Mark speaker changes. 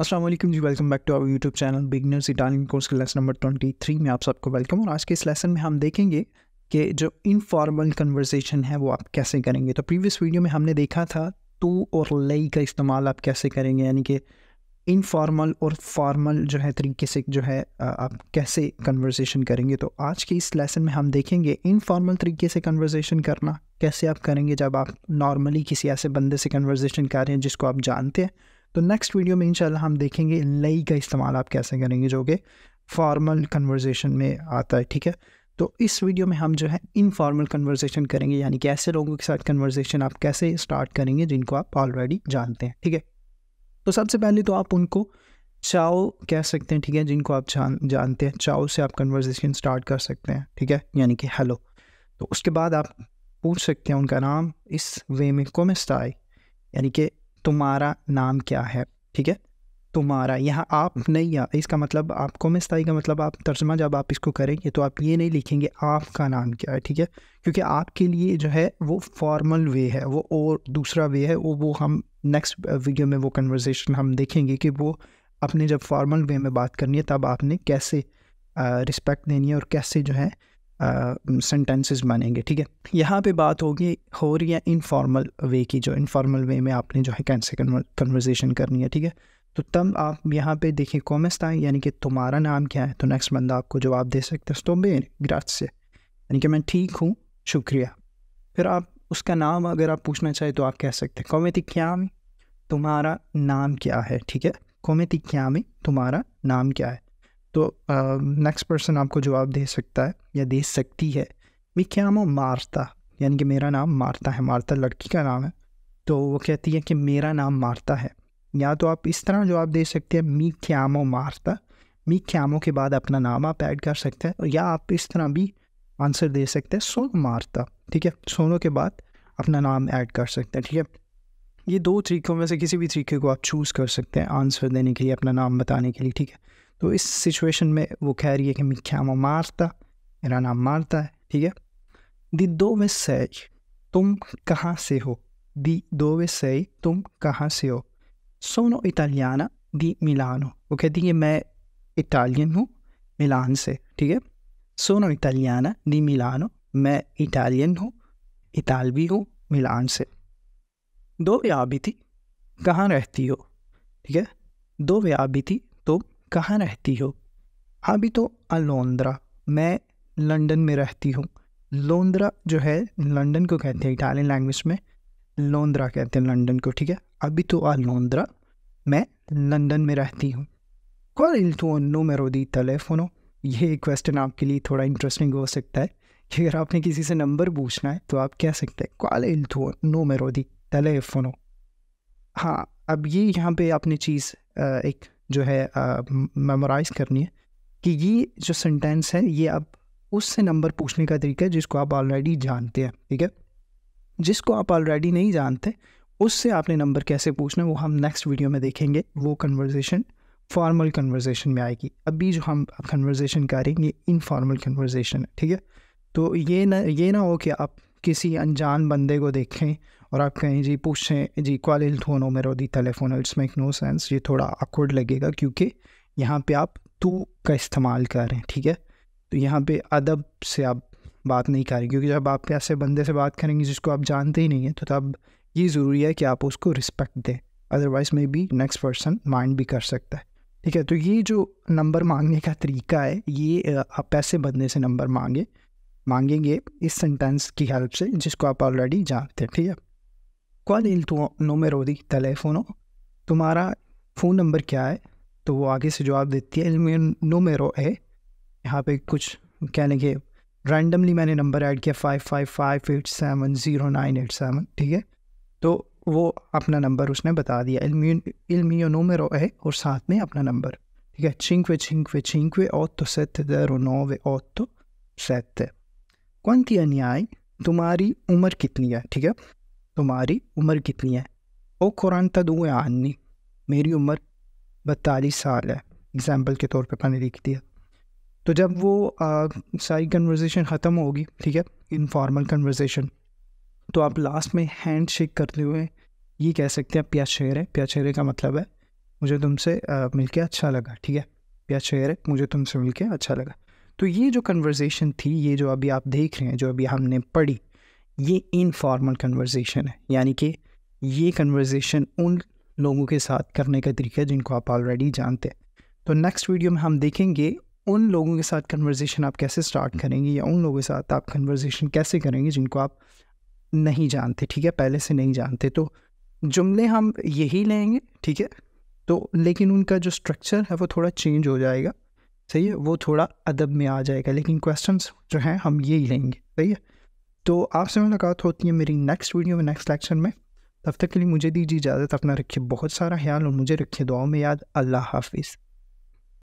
Speaker 1: Aslam ji welcome back to our YouTube channel beginners Italian course के lesson number twenty three में आप सबको welcome और आज के इस लेसन में हम देखेंगे कि जो इनफॉर्मल कन्वर्सेशन है वो आप कैसे करेंगे तो प्रीवियस वीडियो में हमने देखा था तू और लई का इस्तेमाल आप कैसे करेंगे यानी कि इनफॉर्मल और फॉर्मल जो है तरीके से जो है आप कैसे कन्वर्सेशन करेंगे तो आज के इस लेसन में हम देखेंगे इनफॉर्मल तरीके से कन्वर्सेशन करना कैसे आप करेंगे जब आप नॉर्मली किसी ऐसे बंदे से कन्वर्सेशन कर रहे हैं जिसको आप जानते हैं तो नेक्स्ट वीडियो में इंशाल्लाह हम देखेंगे लई का इस्तेमाल आप कैसे करेंगे जो कि फॉर्मल कन्वर्जेशन में आता है ठीक है तो इस वीडियो में हम जो है इनफॉर्मल कन्वर्जेशन करेंगे यानी कि ऐसे लोगों के साथ कन्वर्जेशन आप कैसे स्टार्ट करेंगे जिनको आप ऑलरेडी जानते हैं ठीक है तो सबसे पहले तो आप उनको चाओ कह सकते हैं ठीक है जिनको आप जान जानते हैं चाओ से आप कन्वर्जेशन स्टार्ट कर सकते हैं ठीक है यानी कि हेलो तो उसके बाद आप पूछ सकते हैं उनका नाम इस वे में कोमेस्टाई यानी कि तुम्हारा नाम क्या है ठीक है तुम्हारा यहाँ आप हम्म। नहीं आ इसका मतलब आपको स्थाई का मतलब आप तर्जमा जब आप इसको करेंगे तो आप ये नहीं लिखेंगे आपका नाम क्या है ठीक है क्योंकि आपके लिए जो है वो फॉर्मल वे है वो और दूसरा वे है वो वो हम नेक्स्ट वीडियो में वो कन्वर्जेशन हम देखेंगे कि वो अपने जब फॉर्मल वे में बात करनी है तब आपने कैसे रिस्पेक्ट देनी है और कैसे जो है सेंटेंसेस बनेंगे ठीक है यहाँ पे बात होगी हो रही है इनफॉर्मल वे की जो इनफॉर्मल वे में आपने जो है कैंसे कन्वर्जेशन करनी है ठीक है तो तब आप यहाँ पे देखिए कॉमेस्ता यानी कि तुम्हारा नाम क्या है तो नेक्स्ट बंदा आपको जवाब दे सकते हैं तो बेन ग्राज से यानी कि मैं ठीक हूँ शुक्रिया फिर आप उसका नाम अगर आप पूछना चाहें तो आप कह सकते हैं कौमेती क्या तुम्हारा नाम क्या है ठीक है कॉमेती क्या तुम्हारा नाम क्या है तो नेक्स्ट पर्सन आपको जवाब दे सकता है या दे सकती है मी क्या नाम हो मारता यानी कि मेरा नाम मारता है मारता लड़की का नाम है तो वो कहती है कि मेरा नाम मारता है या तो आप इस तरह जवाब दे सकते हैं मी क्यामो मारता मी क्यामो के बाद अपना नाम आप ऐड कर सकते हैं या आप इस तरह भी आंसर दे सकते हैं सोनो मारता ठीक है सोनो के बाद अपना नाम ऐड कर सकते हैं ठीक है ये दो तरीक़ों में से किसी भी तरीके को आप चूज़ कर सकते हैं आंसर देने के लिए अपना नाम बताने के लिए ठीक है तो इस सिचुएशन में वो कह रही है कि मैं क्या मारता मेरा नाम मारता है ठीक है दी दो वे सही तुम कहाँ से हो दी दो वे सही तुम कहाँ से हो सोनो इटालियाना दी मिलानो वो कहती है मैं इटालियन हूँ मिलान से ठीक है सोनो इटालियाना दी मिलानो मैं इटालियन हूँ इतालवी हूँ मिलान से दो थी कहाँ रहती हो ठीक है दो थी तुम कहाँ रहती हो अभी तो अलोंद्रा मैं लंदन में रहती हूँ लोंद्रा जो है लंदन को कहते हैं इटालियन लैंग्वेज में लोंद्रा कहते हैं लंदन को ठीक है अभी तो अलोंद्रा मैं लंदन में रहती हूँ कॉल इल तो मेरो दी टेलीफोनो ये क्वेश्चन आपके लिए थोड़ा इंटरेस्टिंग हो सकता है कि अगर आपने किसी से नंबर पूछना है तो आप कह सकते हैं कॉल इल तो मेरो दी टेलीफोनो हाँ अब ये यहाँ पे आपने चीज़ एक जो है मेमोराइज करनी है कि ये जो सेंटेंस है ये आप उससे नंबर पूछने का तरीका है जिसको आप ऑलरेडी जानते हैं ठीक है जिसको आप ऑलरेडी नहीं जानते उससे आपने नंबर कैसे पूछना वो हम नेक्स्ट वीडियो में देखेंगे वो कन्वर्जेशन फॉर्मल कन्वर्जेशन में आएगी अभी जो हम कन्वर्जेशन करेंगे इनफॉर्मल कन्वर्जेशन है ठीक है तो ये ना ये ना हो कि आप किसी अनजान बंदे को देखें और आप कहें जी पूछें जी क्वाल थोनो मेरो दी टेलीफोन इट्स मेक नो सेंस ये थोड़ा आकवर्ड लगेगा क्योंकि यहाँ पे आप तू का इस्तेमाल कर रहे हैं ठीक है तो यहाँ पे अदब से आप बात नहीं करें क्योंकि जब आप ऐसे बंदे से बात करेंगे जिसको आप जानते ही नहीं हैं तो तब ये ज़रूरी है कि आप उसको रिस्पेक्ट दें otherwise maybe next person mind भी कर सकता है ठीक है तो ये जो नंबर मांगने का तरीका है ये आप ऐसे बंदे से नंबर मांगें मांगेंगे इस सेंटेंस की हेल्प से जिसको आप ऑलरेडी जानते हैं ठीक है क्वाल इल तो नोमेरो दी तेलेफोनो तुम्हारा फ़ोन नंबर क्या है तो वो आगे से जवाब देती है इल नोमेरो है यहाँ पे कुछ कहने लेंगे रैंडमली मैंने नंबर ऐड किया five five five eight seven zero nine eight seven ठीक है तो वो अपना नंबर उसने बता दिया इल्मियो नोमेरो है और साथ में अपना नंबर ठीक है छिंक छिंक वे तो सेत चिंकवे ओत्तो नो वे नोवे ओत्तो सेत कौन थी अन्याय तुम्हारी उम्र कितनी है ठीक है तुम्हारी उम्र कितनी है ओ कुरान तदुए आनी मेरी उम्र बत्तालीस साल है एग्ज़ाम्पल के तौर पर मैंने लिख दिया तो जब वो आ, सारी कन्वर्जेसन ख़त्म होगी ठीक है इनफॉर्मल कन्वर्जेशन तो आप लास्ट में हैंड शेक करते हुए ये कह सकते हैं प्या शेर है प्या शेर का मतलब है मुझे तुमसे मिलके अच्छा लगा ठीक है प्या शेर है मुझे तुमसे मिलके अच्छा लगा तो ये जो कन्वर्जेसन थी ये जो अभी आप देख रहे हैं जो अभी हमने पढ़ी ये इनफॉर्मल कन्वर्जेसन है यानी कि ये कन्वर्जेसन उन लोगों के साथ करने का तरीका है जिनको आप ऑलरेडी जानते हैं तो नेक्स्ट वीडियो में हम देखेंगे उन लोगों के साथ कन्वर्जेसन आप कैसे स्टार्ट करेंगे या उन लोगों के साथ आप कन्वर्जेसन कैसे करेंगे जिनको आप नहीं जानते ठीक है पहले से नहीं जानते तो जुमले हम यही लेंगे ठीक है तो लेकिन उनका जो स्ट्रक्चर है वो थोड़ा चेंज हो जाएगा सही है वो थोड़ा अदब में आ जाएगा लेकिन क्वेश्चन जो हैं हम ये ही लेंगे सही है तो आपसे मुलाकात होती है मेरी नेक्स्ट वीडियो में नेक्स्ट लेक्चर में तब तक के लिए मुझे दीजिए इजाज़त अपना रखिए बहुत सारा ख्याल और मुझे रखिए दुआओं में याद अल्लाह हाफिज़